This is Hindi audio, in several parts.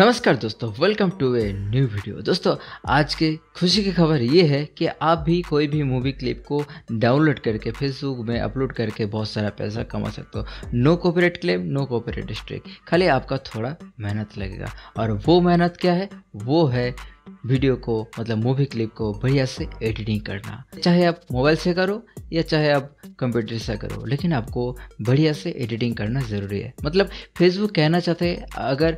नमस्कार दोस्तों welcome to a new video दोस्तों आज के खुशी की खबर ये है कि आप भी कोई भी मूवी क्लिप को डाउनलोड करके फेसबुक में अपलोड करके बहुत सारा पैसा कमा सकते हो no copyright claim no copyright strike खाली आपका थोड़ा मेहनत लगेगा और वो मेहनत क्या है वो है वीडियो को मतलब मूवी क्लिप को बढ़िया से एडिटिंग करना चाहे आप मोबाइल से करो या चाहे आप कंप्यूटर से करो लेकिन आपको बढ़िया से एडिटिंग करना ज़रूरी है मतलब फेसबुक कहना चाहते हैं अगर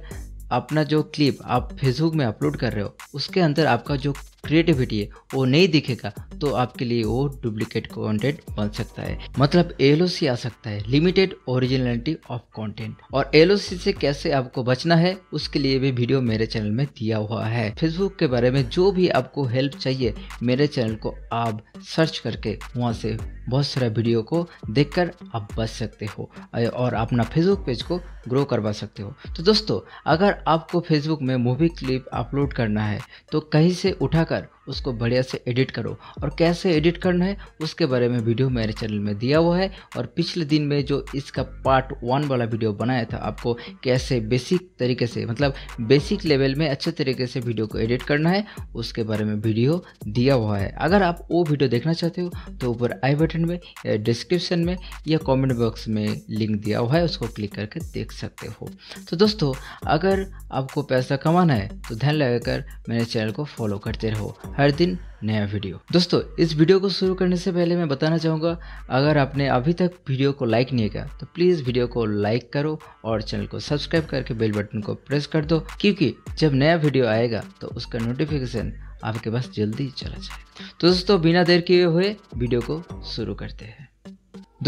अपना जो क्लिप आप फेसबुक में अपलोड कर रहे हो उसके अंदर आपका जो क्रिएटिविटी है वो नहीं दिखेगा तो आपके लिए वो डुप्लीकेट कंटेंट बन सकता है मतलब एल आ सकता है लिमिटेड ओरिजिनलिटी ऑफ कंटेंट और एल से कैसे आपको बचना है उसके लिए भी वीडियो मेरे चैनल में दिया हुआ है फेसबुक के बारे में जो भी आपको हेल्प चाहिए मेरे चैनल को आप सर्च करके वहाँ से बहुत सारा वीडियो को देख आप बच सकते हो और अपना फेसबुक पेज को ग्रो करवा सकते हो तो दोस्तों अगर आपको फेसबुक में मूवी क्लिप अपलोड करना है तो कहीं से उठा उसको बढ़िया से एडिट करो और कैसे एडिट करना है उसके बारे में वीडियो मेरे चैनल में दिया हुआ है और पिछले दिन में जो इसका पार्ट वन वाला वीडियो बनाया था आपको कैसे बेसिक तरीके से मतलब बेसिक लेवल में अच्छे तरीके से वीडियो को एडिट करना है उसके बारे में वीडियो दिया हुआ है अगर आप वो वीडियो देखना चाहते हो तो ऊपर आई बटन में या डिस्क्रिप्शन में या कॉमेंट बॉक्स में लिंक दिया हुआ है उसको क्लिक करके देख सकते हो तो दोस्तों अगर आपको पैसा कमाना है तो ध्यान लगाकर मेरे चैनल को फॉलो करते रहो हर दिन नया वीडियो दोस्तों इस वीडियो को शुरू करने से पहले मैं बताना चाहूँगा अगर आपने अभी तक वीडियो को लाइक नहीं किया तो प्लीज़ वीडियो को लाइक करो और चैनल को सब्सक्राइब करके बेल बटन को प्रेस कर दो क्योंकि जब नया वीडियो आएगा तो उसका नोटिफिकेशन आपके पास जल्दी चला जाए तो दोस्तों बिना देर किए हुए वीडियो को शुरू करते हैं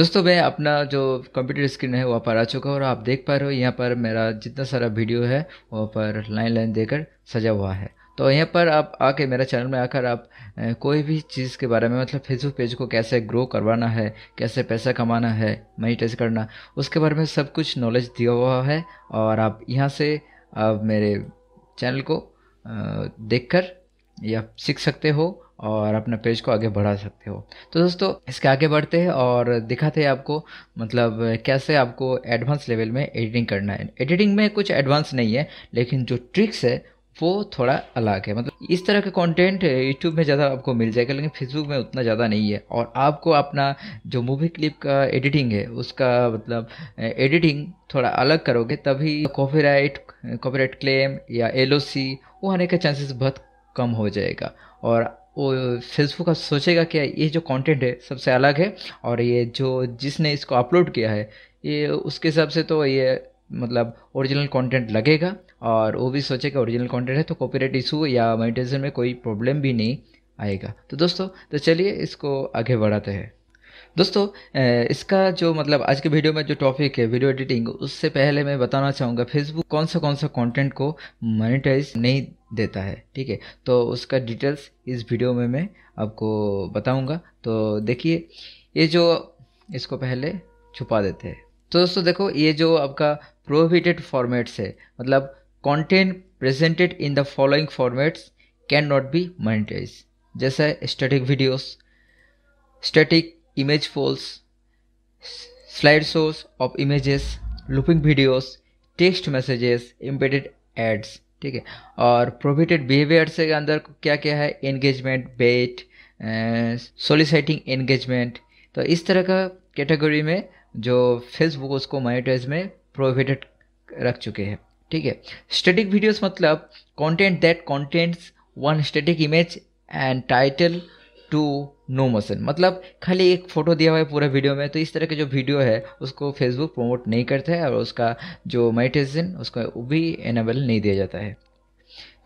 दोस्तों मैं अपना जो कंप्यूटर स्क्रीन है वहाँ पर आ चुका हूँ और आप देख पा रहे हो यहाँ पर मेरा जितना सारा वीडियो है वहाँ पर लाइन लाइन देकर सजा हुआ है तो यहाँ पर आप आके मेरे चैनल में आकर आप कोई भी चीज़ के बारे में मतलब फेसबुक पेज को कैसे ग्रो करवाना है कैसे पैसा कमाना है मनीटाइज करना उसके बारे में सब कुछ नॉलेज दिया हुआ है और आप यहाँ से आप मेरे चैनल को देखकर या सीख सकते हो और अपने पेज को आगे बढ़ा सकते हो तो दोस्तों इसके आगे बढ़ते हैं और दिखाते हैं आपको मतलब कैसे आपको एडवांस लेवल में एडिटिंग करना है एडिटिंग में कुछ एडवांस नहीं है लेकिन जो ट्रिक्स है वो थोड़ा अलग है मतलब इस तरह के कंटेंट यूट्यूब में ज़्यादा आपको मिल जाएगा लेकिन फेसबुक में उतना ज़्यादा नहीं है और आपको अपना जो मूवी क्लिप का एडिटिंग है उसका मतलब एडिटिंग थोड़ा अलग करोगे तभी कॉपीराइट कॉपीराइट क्लेम या एल वो आने का चांसेस बहुत कम हो जाएगा और वो फेसबुक का सोचेगा कि ये जो कंटेंट है सबसे अलग है और ये जो जिसने इसको अपलोड किया है ये उसके हिसाब से तो ये मतलब ओरिजिनल कंटेंट लगेगा और वो भी सोचेगा ओरिजिनल कंटेंट है तो कॉपीराइट इशू या मोनिटाइजेशन में कोई प्रॉब्लम भी नहीं आएगा तो दोस्तों तो चलिए इसको आगे बढ़ाते हैं दोस्तों इसका जो मतलब आज के वीडियो में जो टॉपिक है वीडियो एडिटिंग उससे पहले मैं बताना चाहूँगा फेसबुक कौन सा कौन सा कंटेंट को मोनेटाइज नहीं देता है ठीक है तो उसका डिटेल्स इस वीडियो में मैं आपको बताऊँगा तो देखिए ये जो इसको पहले छुपा देते हैं तो दोस्तों देखो ये जो आपका प्रोहिबिटेड फॉर्मेट्स है मतलब content presented in the following formats can not be monetize जैसे static videos static image polls slide shows of images looping videos text messages embedded ads ठीक है और प्रोहिबिटेड बिहेवियर्स के अंदर क्या क्या है एंगेजमेंट बेट सोलिसाइटिंग एंगेजमेंट तो इस तरह का कैटेगरी में जो फेसबुक उसको मोनिटाइज में प्रोविडेड रख चुके हैं ठीक है स्टेटिक वीडियोस मतलब content that contains one static image and title to no motion मतलब खाली एक फ़ोटो दिया हुआ है पूरा वीडियो में तो इस तरह के जो वीडियो है उसको फेसबुक प्रमोट नहीं करता है और उसका जो मेडिटेशन उसको भी एनेबल नहीं दिया जाता है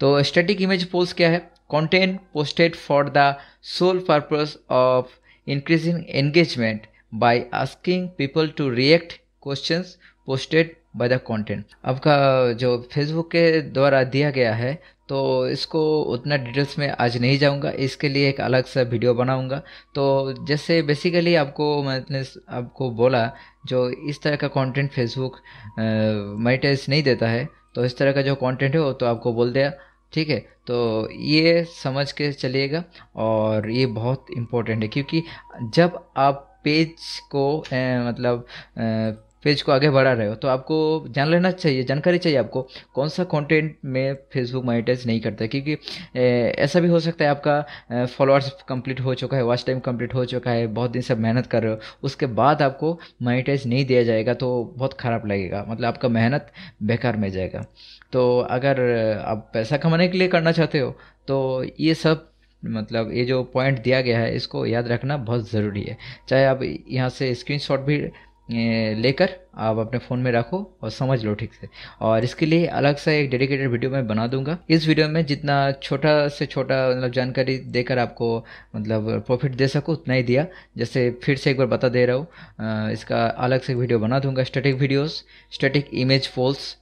तो स्टेटिक इमेज पोस्ट क्या है content posted for the sole purpose of increasing engagement by asking people to react questions posted by the content आपका जो फेसबुक के द्वारा दिया गया है तो इसको उतना डिटेल्स में आज नहीं जाऊंगा इसके लिए एक अलग सा वीडियो बनाऊंगा तो जैसे बेसिकली आपको मैंने आपको बोला जो इस तरह का कंटेंट फेसबुक माइटाइज नहीं देता है तो इस तरह का जो कंटेंट है वो तो आपको बोल दिया ठीक है तो ये समझ के चलिएगा और ये बहुत इम्पोर्टेंट है क्योंकि जब आप पेज को ए, मतलब ए, पेज को आगे बढ़ा रहे हो तो आपको जान लेना चाहिए जानकारी चाहिए आपको कौन सा कंटेंट में फेसबुक मोनिटाइज नहीं करता क्योंकि ऐसा भी हो सकता है आपका फॉलोअर्स कंप्लीट हो चुका है वॉच टाइम कंप्लीट हो चुका है बहुत दिन से मेहनत कर रहे हो उसके बाद आपको मोनिटाइज नहीं दिया जाएगा तो बहुत ख़राब लगेगा मतलब आपका मेहनत बेकार में जाएगा तो अगर आप पैसा कमाने के लिए करना चाहते हो तो ये सब मतलब ये जो पॉइंट दिया गया है इसको याद रखना बहुत ज़रूरी है चाहे आप यहाँ से स्क्रीनशॉट भी लेकर आप अपने फ़ोन में रखो और समझ लो ठीक से और इसके लिए अलग सा एक डेडिकेटेड वीडियो मैं बना दूंगा इस वीडियो में जितना छोटा से छोटा मतलब जानकारी देकर आपको मतलब प्रॉफिट दे सकूँ उतना ही दिया जैसे फिर से एक बार बता दे रहा हूँ इसका अलग से वीडियो बना दूंगा static videos static image polls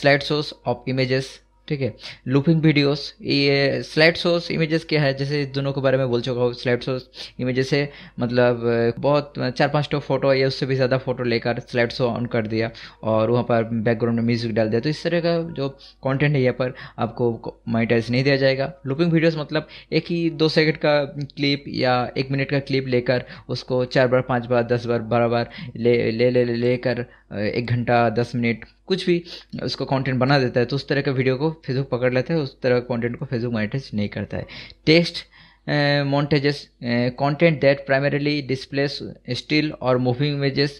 slide shows of images ठीक है लूपिंग वीडियोस ये स्लाइड शोस इमेजेस क्या है जैसे दोनों के बारे में बोल चुका हूँ स्लाइड शोस इमेजेस से मतलब बहुत चार पांच टो फोटो या उससे भी ज़्यादा फोटो लेकर स्लाइड शो ऑन कर दिया और वहाँ पर बैकग्राउंड में म्यूजिक डाल दिया तो इस तरह का जो कॉन्टेंट है यहाँ पर आपको मोनिटाइज नहीं दिया जाएगा लूपिंग वीडियोज़ मतलब एक ही दो सेकेंड का क्लिप या एक मिनट का क्लिप लेकर उसको चार बार पाँच बार दस बार बारह बार ले ले लेकर ले, ले, ले, ले एक घंटा दस मिनट कुछ भी उसको कंटेंट बना देता है तो उस तरह का वीडियो को फेसबुक पकड़ लेता है उस तरह का कंटेंट को फेसबुक मोनिटाइज नहीं करता है text Uh, montages uh, content that primarily displays still और moving images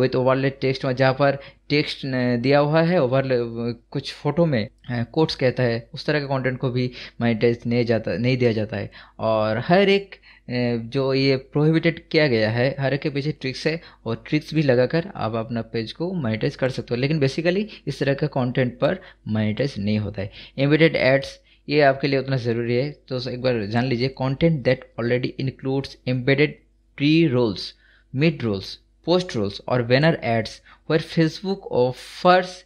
with overlay text में जहाँ पर text uh, दिया हुआ है overlay कुछ फोटो में कोट्स कहता है उस तरह के content को भी monetize नहीं जाता नहीं दिया जाता है और हर एक जो ये प्रोहिबिटेड किया गया है हर एक के पीछे ट्रिक्स है और ट्रिक्स भी लगाकर आप अपना पेज को मोनेटाइज कर सकते हो लेकिन बेसिकली इस तरह का कंटेंट पर मोनेटाइज नहीं होता है एम्बेडेड एड्स ये आपके लिए उतना ज़रूरी है तो एक बार जान लीजिए content that already includes embedded pre rolls mid rolls post rolls और banner ads where Facebook offers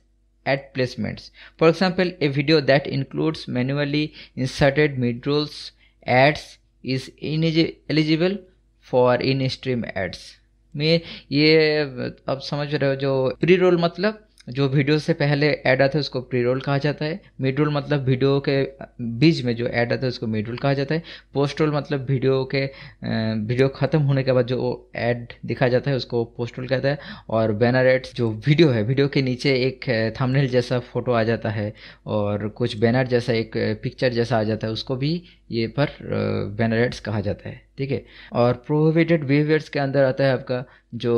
placements for example a video that includes manually inserted mid rolls ads is ineligible for in stream ads में ये आप समझ रहे हो जो प्री रोल मतलब जो वीडियो से पहले ऐड आता है उसको प्री रोल कहा जाता है मिड रोल मतलब वीडियो के बीच में जो ऐड आता है उसको मिड रोल कहा जाता है पोस्ट रोल मतलब वीडियो के वीडियो खत्म होने के बाद जो ऐड दिखा जाता है उसको पोस्ट रोल कहता है और बैनर एड जो वीडियो है वीडियो के नीचे एक थंबनेल जैसा फोटो आ जाता है और कुछ बैनर जैसा एक पिक्चर जैसा आ जाता है उसको भी ये पर बैनर एड्स कहा जाता है ठीक है और प्रोहिबिटेड बिहेवियर्स के अंदर आता है आपका जो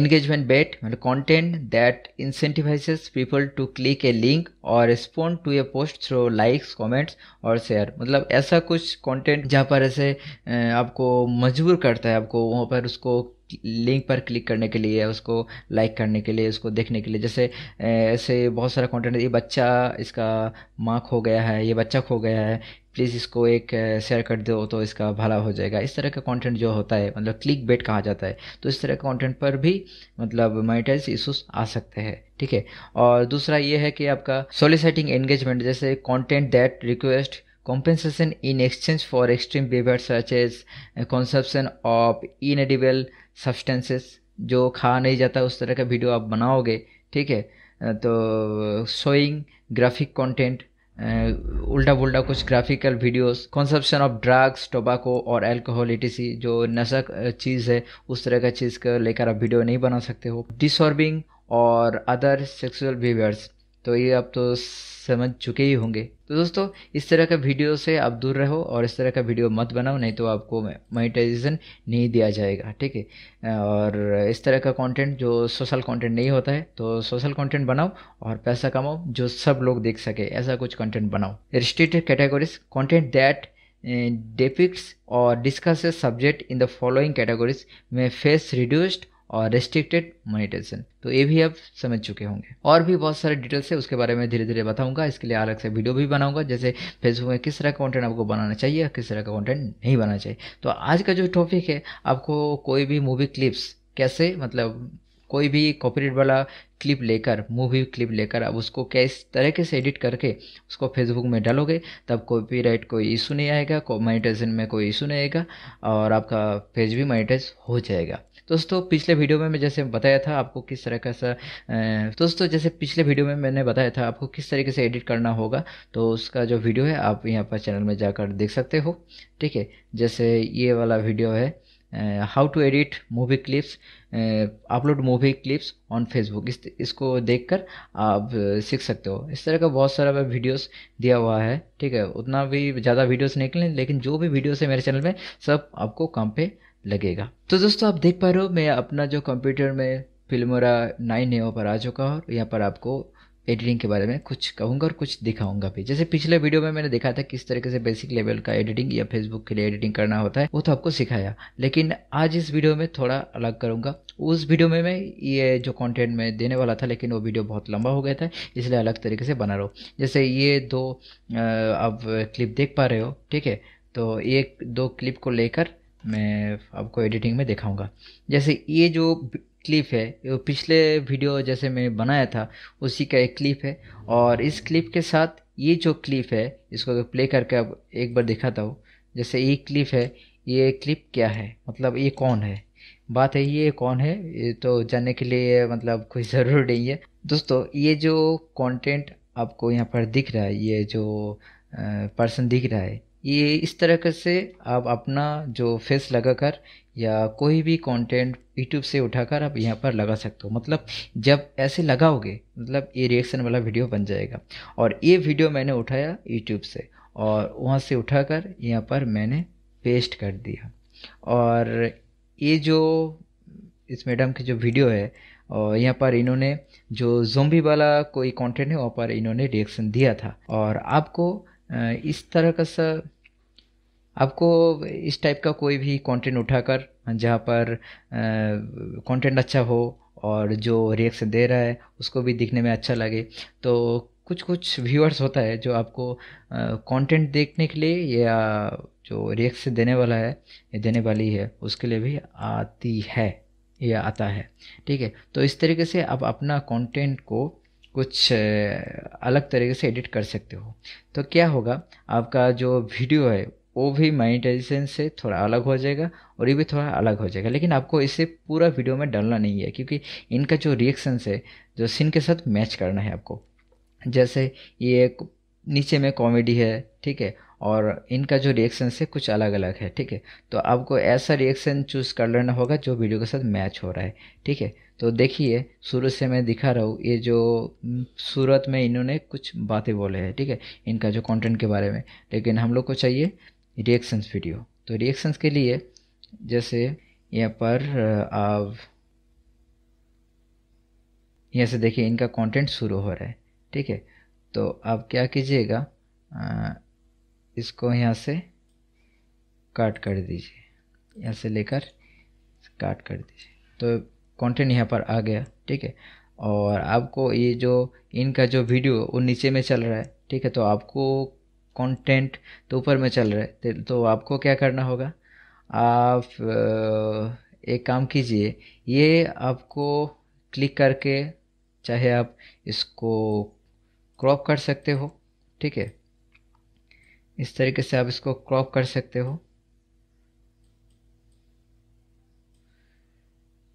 एंगेजमेंट बेट मतलब content that incentivizes people to click a link और respond to a post through likes comments और शेयर मतलब ऐसा कुछ कंटेंट जहाँ पर ऐसे आपको मजबूर करता है आपको वहाँ पर उसको लिंक पर क्लिक करने के लिए उसको लाइक करने के लिए उसको देखने के लिए जैसे ऐसे बहुत सारा कंटेंट ये बच्चा इसका माँ खो गया है ये बच्चा खो गया है प्लीज़ इसको एक शेयर कर दो तो इसका भला हो जाएगा इस तरह का कंटेंट जो होता है मतलब क्लिक बेट कहा जाता है तो इस तरह के कंटेंट पर भी मतलब मोनिटाइज इशूज आ सकते हैं ठीक है और दूसरा ये है कि आपका सोलिसाइटिंग एंगेजमेंट जैसे content that request compensation in exchange for extreme behavior such as uh, consumption of inedible substances जो खा नहीं जाता उस तरह का वीडियो आप बनाओगे ठीक है तो शोइंग ग्राफिक कंटेंट उल्टा पुल्टा कुछ graphical videos consumption of drugs tobacco और अल्कोहल इटीसी जो नशा चीज़ है उस तरह का चीज़ का लेकर आप वीडियो नहीं बना सकते हो डिसऑर्बिंग और अदर सेक्सुअल बिहेवियर्स तो ये आप तो समझ चुके ही होंगे तो दोस्तों इस तरह का वीडियो से आप दूर रहो और इस तरह का वीडियो मत बनाओ नहीं तो आपको मोनिटाइजेशन नहीं दिया जाएगा ठीक है और इस तरह का कंटेंट जो सोशल कंटेंट नहीं होता है तो सोशल कंटेंट बनाओ और पैसा कमाओ जो सब लोग देख सके ऐसा कुछ कंटेंट बनाओ restricted categories content that depicts और discuss subject in the following categories में फेस रिड्यूस्ड और रेस्ट्रिक्टेड मोनिटेशन तो ये भी आप समझ चुके होंगे और भी बहुत सारे डिटेल्स है उसके बारे में धीरे धीरे बताऊंगा इसके लिए अलग से वीडियो भी बनाऊंगा जैसे फेसबुक में किस तरह का कॉन्टेंट आपको बनाना चाहिए किस तरह का कॉन्टेंट नहीं बनाना चाहिए तो आज का जो टॉपिक है आपको कोई भी मूवी क्लिप्स कैसे मतलब कोई भी कॉपीराइट वाला क्लिप लेकर मूवी क्लिप लेकर अब उसको किस तरीके से एडिट करके उसको फेसबुक में डालोगे तब कॉपीराइट कोई इशू नहीं आएगा को, मोनिटाइजेशन में कोई इशू नहीं आएगा और आपका पेज भी मोनिटाइज हो जाएगा दोस्तों पिछले वीडियो में मैं जैसे बताया था आपको किस तरह का सा दोस्तों जैसे पिछले वीडियो में मैंने बताया था आपको किस तरीके से एडिट करना होगा तो उसका जो वीडियो है आप यहाँ पर चैनल में जाकर देख सकते हो ठीक है जैसे ये वाला वीडियो है how to edit movie clips upload movie clips on Facebook इस इसको कर आप सीख सकते हो इस तरह का बहुत सारा वीडियोस दिया हुआ है ठीक है उतना भी ज़्यादा वीडियोस निकलें लेकिन जो भी वीडियोस है मेरे चैनल में सब आपको काम पे लगेगा तो दोस्तों आप देख पा रहे हो मैं अपना जो कंप्यूटर में फिल्मोरा नाइन है वहाँ पर आ चुका हूँ यहाँ पर आपको एडिटिंग के बारे में कुछ कहूँगा और कुछ दिखाऊंगा भी जैसे पिछले वीडियो में मैंने देखा था किस तरीके से बेसिक लेवल का एडिटिंग या फेसबुक के लिए एडिटिंग करना होता है वो तो आपको सिखाया लेकिन आज इस वीडियो में थोड़ा अलग करूँगा उस वीडियो में मैं ये जो कंटेंट मैं देने वाला था लेकिन वो वीडियो बहुत लंबा हो गया था इसलिए अलग तरीके से बना रहा हूँ जैसे ये दो आप क्लिप देख पा रहे हो ठीक है तो ये दो क्लिप को लेकर मैं आपको एडिटिंग में दिखाऊंगा जैसे ये जो क्लिप है ये पिछले वीडियो जैसे मैं बनाया था उसी का एक क्लिप है और इस क्लिप के साथ ये जो क्लिप है इसको प्ले करके अब एक बार दिखाता हूँ जैसे ये क्लिप है ये क्लिप क्या है मतलब ये कौन है बात है ये कौन है ये तो जानने के लिए मतलब कोई ज़रूर नहीं है दोस्तों ये जो कंटेंट आपको यहाँ पर दिख रहा है ये जो पर्सन दिख रहा है ये इस तरह से आप अपना जो फेस लगाकर या कोई भी कंटेंट यूट्यूब से उठाकर आप यहाँ पर लगा सकते हो मतलब जब ऐसे लगाओगे मतलब ये रिएक्शन वाला वीडियो बन जाएगा और ये वीडियो मैंने उठाया यूट्यूब से और वहाँ से उठाकर यहाँ पर मैंने पेस्ट कर दिया और ये जो इस मैडम की जो वीडियो है और यहाँ पर इन्होंने जो जोम्बी वाला कोई कंटेंट है वहाँ पर इन्होंने रिएक्शन दिया था और आपको इस तरह का सर आपको इस टाइप का कोई भी कंटेंट उठाकर जहाँ पर कंटेंट अच्छा हो और जो रिएक्शन दे रहा है उसको भी दिखने में अच्छा लगे तो कुछ कुछ व्यूअर्स होता है जो आपको कंटेंट देखने के लिए या जो रिएक्शन देने वाला है या देने वाली है उसके लिए भी आती है या आता है ठीक है तो इस तरीके से आप अपना कंटेंट को कुछ अलग तरीके से एडिट कर सकते हो तो क्या होगा आपका जो वीडियो है वो भी माइनिटाइजेशन से थोड़ा अलग हो जाएगा और ये भी थोड़ा अलग हो जाएगा लेकिन आपको इसे पूरा वीडियो में डालना नहीं है क्योंकि इनका जो रिएक्शंस है जो सीन के साथ मैच करना है आपको जैसे ये नीचे में कॉमेडी है ठीक है और इनका जो रिएक्शन से कुछ अलग अलग है ठीक है तो आपको ऐसा रिएक्शन चूज़ कर लेना होगा जो वीडियो के साथ मैच हो रहा है ठीक है तो देखिए शुरू से मैं दिखा रहा हूँ ये जो सूरत में इन्होंने कुछ बातें बोले हैं ठीक है इनका जो कंटेंट के बारे में लेकिन हम लोग को चाहिए रिएक्शंस वीडियो तो रिएक्शंस के लिए जैसे यहाँ पर आप यहाँ से देखिए इनका कंटेंट शुरू हो रहा है ठीक है तो आप क्या कीजिएगा इसको यहाँ से काट कर दीजिए यहाँ से लेकर काट कर दीजिए तो कंटेंट यहाँ पर आ गया ठीक है और आपको ये जो इनका जो वीडियो वो नीचे में चल रहा है ठीक है तो आपको कंटेंट तो ऊपर में चल रहा है तो आपको क्या करना होगा आप एक काम कीजिए ये आपको क्लिक करके चाहे आप इसको क्रॉप कर सकते हो ठीक है इस तरीके से आप इसको क्रॉप कर सकते हो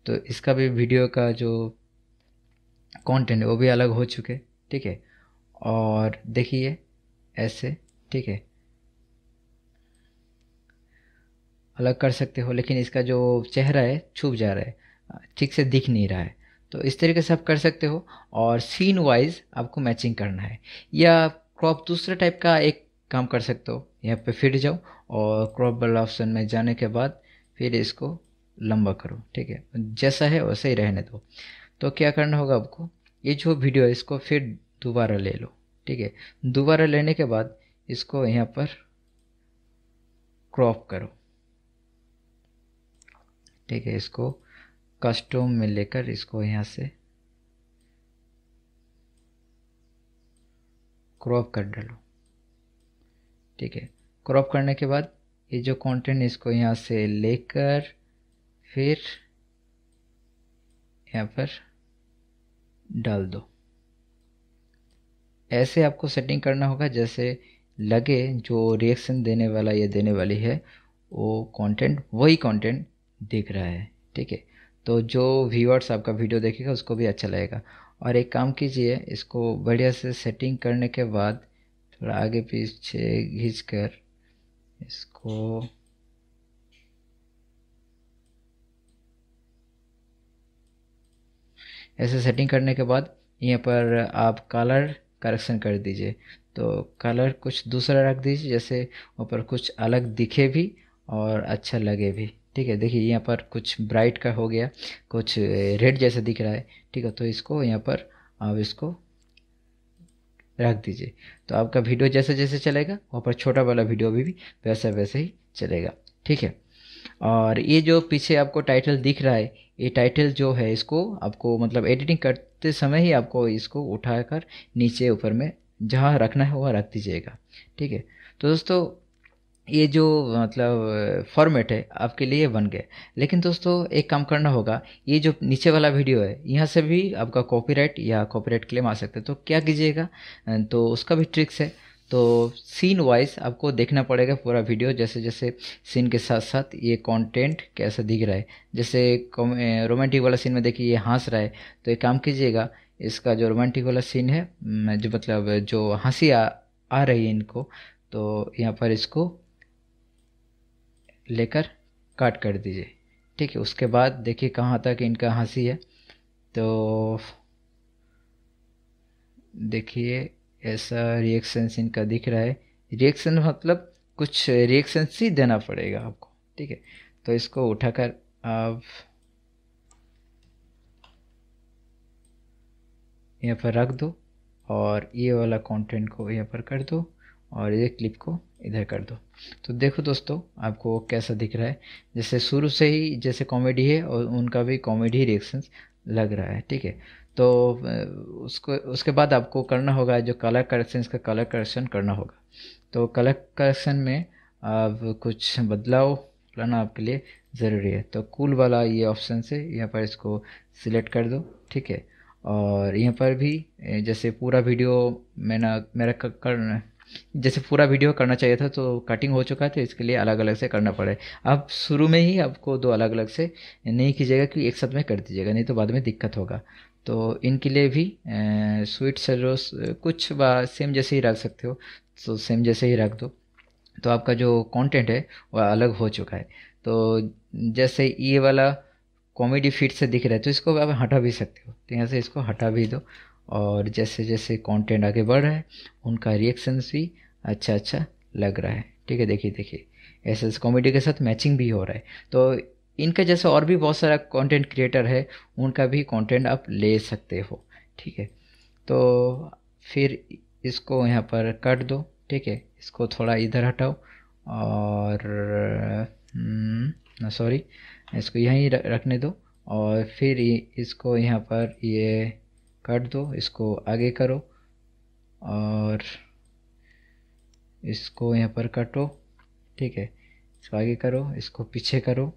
तो इसका भी वीडियो का जो कंटेंट है वो भी अलग हो चुके ठीक है और देखिए ऐसे ठीक है अलग कर सकते हो लेकिन इसका जो चेहरा है छुप जा रहा है ठीक से दिख नहीं रहा है तो इस तरीके से आप कर सकते हो और सीन वाइज आपको मैचिंग करना है या क्रॉप तो दूसरे टाइप का एक काम कर सकते हो यहाँ पे फिर जाओ और क्रॉप वाला ऑप्शन में जाने के बाद फिर इसको लंबा करो ठीक है जैसा है वैसे ही रहने दो तो क्या करना होगा आपको ये जो वीडियो है इसको फिर दोबारा ले लो ठीक है दोबारा लेने के बाद इसको यहाँ पर क्रॉप करो ठीक है इसको कस्टम में लेकर इसको यहाँ से क्रॉप कर डालो ठीक है क्रॉप करने के बाद ये जो कंटेंट इसको यहाँ से लेकर फिर यहाँ पर डाल दो ऐसे आपको सेटिंग करना होगा जैसे लगे जो रिएक्शन देने वाला या देने वाली है वो कंटेंट वही कंटेंट देख रहा है ठीक है तो जो व्यूअर्स आपका वीडियो देखेगा उसको भी अच्छा लगेगा और एक काम कीजिए इसको बढ़िया से सेटिंग करने के बाद थोड़ा आगे पीछे घींच कर इसको ऐसे सेटिंग करने के बाद यहाँ पर आप कलर करेक्शन कर दीजिए तो कलर कुछ दूसरा रख दीजिए जैसे ऊपर कुछ अलग दिखे भी और अच्छा लगे भी ठीक है देखिए यहाँ पर कुछ ब्राइट का हो गया कुछ रेड जैसा दिख रहा है ठीक है तो इसको यहाँ पर आप इसको रख दीजिए तो आपका वीडियो जैसे जैसे चलेगा वहाँ पर छोटा वाला वीडियो भी, भी वैसा वैसे ही चलेगा ठीक है और ये जो पीछे आपको टाइटल दिख रहा है ये टाइटल जो है इसको आपको मतलब एडिटिंग करते समय ही आपको इसको उठाकर नीचे ऊपर में जहाँ रखना है वहाँ रख दीजिएगा ठीक है तो दोस्तों ये जो मतलब फॉर्मेट है आपके लिए बन गया लेकिन दोस्तों एक काम करना होगा ये जो नीचे वाला वीडियो है यहाँ से भी आपका कॉपीराइट या कॉपीराइट क्लेम आ सकता है तो क्या कीजिएगा तो उसका भी ट्रिक्स है तो सीन वाइज आपको देखना पड़ेगा पूरा वीडियो जैसे जैसे सीन के साथ साथ ये कंटेंट कैसा दिख रहा है जैसे रोमांटिक वाला सीन में देखिए ये हंस रहा है तो एक काम कीजिएगा इसका जो रोमांटिक वाला सीन है जो मतलब जो हंसी आ, आ रही है इनको तो यहाँ पर इसको लेकर काट कर दीजिए ठीक है उसके बाद देखिए कहाँ तक इनका हंसी है तो देखिए ऐसा रिएक्शंस इनका दिख रहा है रिएक्शन मतलब कुछ रिएक्शंस ही देना पड़ेगा आपको ठीक है तो इसको उठाकर आप यहाँ पर रख दो और ये वाला कंटेंट को यहाँ पर कर दो और ये क्लिप को इधर कर दो तो देखो दोस्तों आपको कैसा दिख रहा है जैसे शुरू से ही जैसे कॉमेडी है और उनका भी कॉमेडी रिएक्शंस लग रहा है ठीक है तो उसको उसके बाद आपको करना होगा जो कलर करेक्शन इसका कलर करेक्शन करना होगा तो कलर करेक्शन में आप कुछ बदलाव लाना आपके लिए ज़रूरी है तो कूल वाला ये ऑप्शन से यहाँ पर इसको सिलेक्ट कर दो ठीक है और यहाँ पर भी जैसे पूरा वीडियो मैंने मेरा कर जैसे पूरा वीडियो करना चाहिए था तो कटिंग हो चुका था इसके लिए अलग अलग से करना पड़े आप शुरू में ही आपको दो अलग अलग से नहीं कीजिएगा कि एक साथ में कर दीजिएगा नहीं तो बाद में दिक्कत होगा तो इनके लिए भी स्वीट सर्रोस कुछ सेम जैसे ही रख सकते हो तो सेम जैसे ही रख दो तो आपका जो कंटेंट है वह अलग हो चुका है तो जैसे ये वाला कॉमेडी फीड से दिख रहा है तो इसको आप हटा भी सकते हो तो यहाँ से इसको हटा भी दो और जैसे जैसे कंटेंट आगे बढ़ रहा है उनका रिएक्शंस भी अच्छा अच्छा लग रहा है ठीक है देखिए देखिए ऐसे कॉमेडी के साथ मैचिंग भी हो रहा है तो इनका जैसे और भी बहुत सारा कंटेंट क्रिएटर है उनका भी कंटेंट आप ले सकते हो ठीक है तो फिर इसको यहाँ पर कट दो ठीक है इसको थोड़ा इधर हटाओ और सॉरी हम्म, इसको यहीं रखने दो और फिर इसको यहाँ पर ये कट दो इसको आगे करो और इसको यहाँ पर कटो ठीक है इसको आगे करो इसको पीछे करो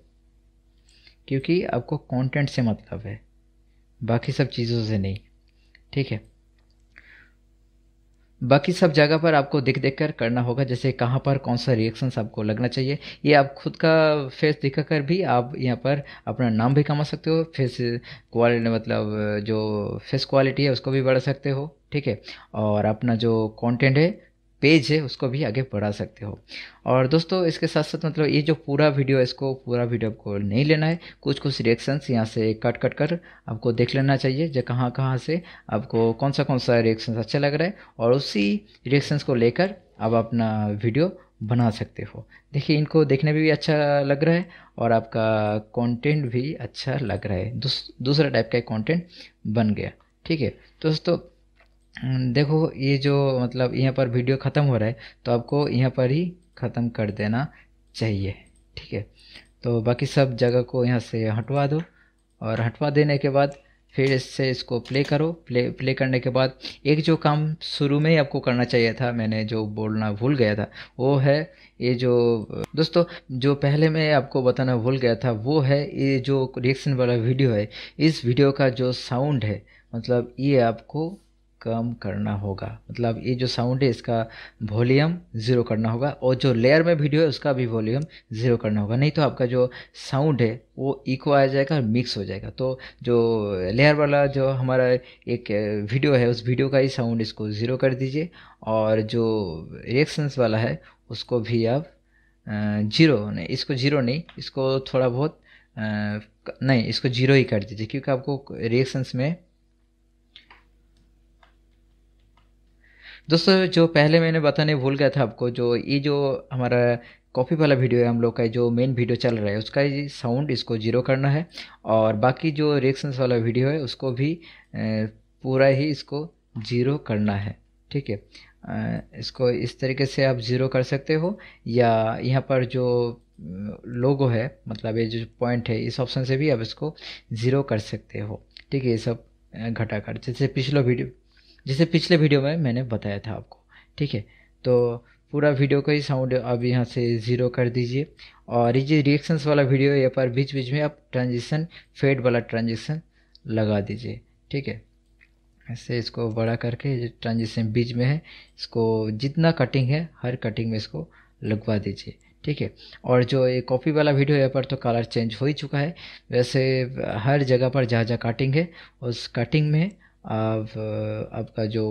क्योंकि आपको कंटेंट से मतलब है बाकी सब चीज़ों से नहीं ठीक है बाकी सब जगह पर आपको देख देख कर करना होगा जैसे कहाँ पर कौन सा रिएक्शन आपको लगना चाहिए ये आप खुद का फेस दिखा कर भी आप यहाँ पर अपना नाम भी कमा सकते हो फेस क्वालिटी मतलब जो फेस क्वालिटी है उसको भी बढ़ा सकते हो ठीक है और अपना जो कंटेंट है पेज है उसको भी आगे बढ़ा सकते हो और दोस्तों इसके साथ साथ मतलब ये जो पूरा वीडियो है इसको पूरा वीडियो आपको नहीं लेना है कुछ कुछ रिएक्शंस यहाँ से कट कट कर आपको देख लेना चाहिए जो कहाँ कहाँ से आपको कौन सा कौन सा रिएक्शंस अच्छा लग रहा है और उसी रिएक्शंस को लेकर आप अपना वीडियो बना सकते हो देखिए इनको देखने में भी अच्छा लग रहा है और आपका कॉन्टेंट भी अच्छा लग रहा है दूसरा टाइप का कॉन्टेंट बन गया ठीक है तो दोस्तों हम्म, देखो ये जो मतलब यहाँ पर वीडियो ख़त्म हो रहा है तो आपको यहाँ पर ही ख़त्म कर देना चाहिए ठीक है तो बाकी सब जगह को यहाँ से हटवा दो और हटवा देने के बाद फिर इससे इसको प्ले करो प्ले प्ले करने के बाद एक जो काम शुरू में ही आपको करना चाहिए था मैंने जो बोलना भूल गया था वो है ये जो दोस्तों जो पहले मैं आपको बताना भूल गया था वो है ये जो रिएक्शन वाला वीडियो है इस वीडियो का जो साउंड है मतलब ये आपको कम करना होगा मतलब ये जो साउंड है इसका वॉल्यूम ज़ीरो करना होगा और जो लेयर में वीडियो है उसका भी वॉल्यूम ज़ीरो करना होगा नहीं तो आपका जो साउंड है वो इको आ जाएगा और मिक्स हो जाएगा तो जो लेयर वाला जो हमारा एक वीडियो है उस वीडियो का ही साउंड इसको ज़ीरो कर दीजिए और जो रिएक्शंस वाला है उसको भी आप जीरो नहीं इसको जीरो नहीं इसको थोड़ा बहुत नहीं इसको जीरो ही कर दीजिए क्योंकि आपको रिएक्शंस में दोस्तों जो पहले मैंने बताने भूल गया था आपको जो ये जो हमारा कॉपी वाला वीडियो है हम लोग का जो मेन वीडियो चल रहा है उसका साउंड इसको जीरो करना है और बाकी जो रिएक्शंस वाला वीडियो है उसको भी पूरा ही इसको जीरो करना है ठीक है इसको इस तरीके से आप ज़ीरो कर सकते हो या यहाँ पर जो लोगो है मतलब ये जो पॉइंट है इस ऑप्शन से भी आप इसको ज़ीरो कर सकते हो ठीक है ये सब घटा कर जैसे पिछले वीडियो जैसे पिछले वीडियो में मैंने बताया था आपको ठीक है तो पूरा वीडियो का ही साउंड अब यहाँ से ज़ीरो कर दीजिए और ये जी रिएक्शंस वाला वीडियो है यहाँ पर बीच बीच में आप ट्रांजिशन फेड वाला ट्रांजिशन लगा दीजिए ठीक है ऐसे इसको बड़ा करके जो ट्रांजिशन बीच में है इसको जितना कटिंग है हर कटिंग में इसको लगवा दीजिए ठीक है और जो ये कॉपी वाला वीडियो है पर तो कलर चेंज हो ही चुका है वैसे हर जगह पर जहाँ जहाँ कटिंग है उस कटिंग में आप आपका जो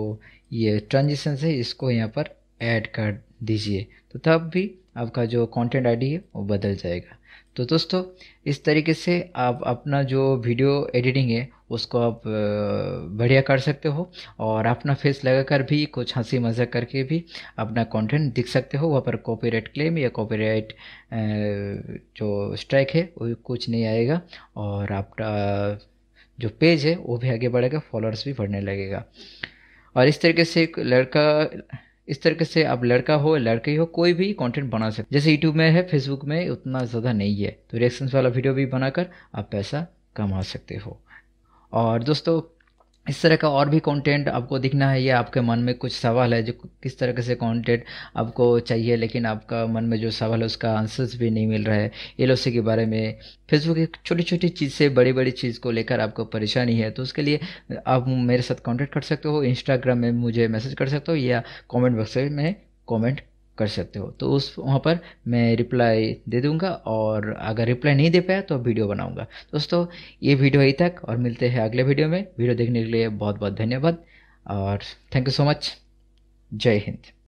ये ट्रांजिशन है इसको यहाँ पर ऐड कर दीजिए तो तब भी आपका जो कंटेंट आईडी है वो बदल जाएगा तो दोस्तों इस तरीके से आप अपना जो वीडियो एडिटिंग है उसको आप बढ़िया कर सकते हो और अपना फेस लगाकर भी कुछ हंसी मजाक करके भी अपना कंटेंट दिख सकते हो वहाँ पर कॉपीराइट क्लेम या कॉपीराइट जो स्ट्राइक है वो कुछ नहीं आएगा और आपका जो पेज है वो भी आगे बढ़ेगा फॉलोअर्स भी बढ़ने लगेगा और इस तरीके से एक लड़का इस तरीके से आप लड़का हो लड़की हो कोई भी कंटेंट बना सकते जैसे यूट्यूब में है फेसबुक में उतना ज़्यादा नहीं है तो रिएक्शंस वाला वीडियो भी बनाकर आप पैसा कमा सकते हो और दोस्तों इस तरह का और भी कंटेंट आपको दिखना है या आपके मन में कुछ सवाल है जो किस तरह से कंटेंट आपको चाहिए लेकिन आपका मन में जो सवाल है उसका आंसर्स भी नहीं मिल रहा है एल के बारे में फेसबुक एक छोटी छोटी चीज़ से बड़ी बड़ी चीज़ को लेकर आपको परेशानी है तो उसके लिए आप मेरे साथ कॉन्टैक्ट कर सकते हो इंस्टाग्राम में मुझे मैसेज कर सकते हो या कॉमेंट बॉक्स में कॉमेंट कर सकते हो तो उस वहाँ पर मैं रिप्लाई दे दूँगा और अगर रिप्लाई नहीं दे पाया तो वीडियो बनाऊँगा दोस्तों ये वीडियो यही तक और मिलते हैं अगले वीडियो में वीडियो देखने के लिए बहुत बहुत धन्यवाद और थैंक यू सो मच जय हिंद